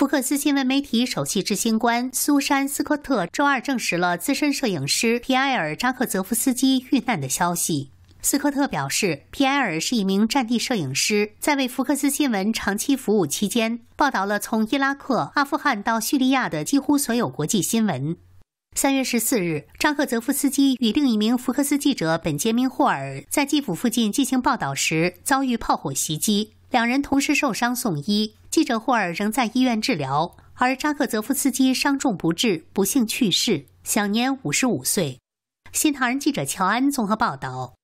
福克斯新闻媒体首席执行官苏珊·斯科特周二证实了资深摄影师皮埃尔·扎克泽夫斯基遇难的消息。斯科特表示，皮埃尔是一名战地摄影师，在为福克斯新闻长期服务期间，报道了从伊拉克、阿富汗到叙利亚的几乎所有国际新闻。三月十四日，扎克泽夫斯基与另一名福克斯记者本杰明·霍尔在基辅附近进行报道时遭遇炮火袭击，两人同时受伤送医。记者霍尔仍在医院治疗，而扎克泽夫斯基伤重不治，不幸去世，享年五十五岁。新唐人记者乔安综合报道。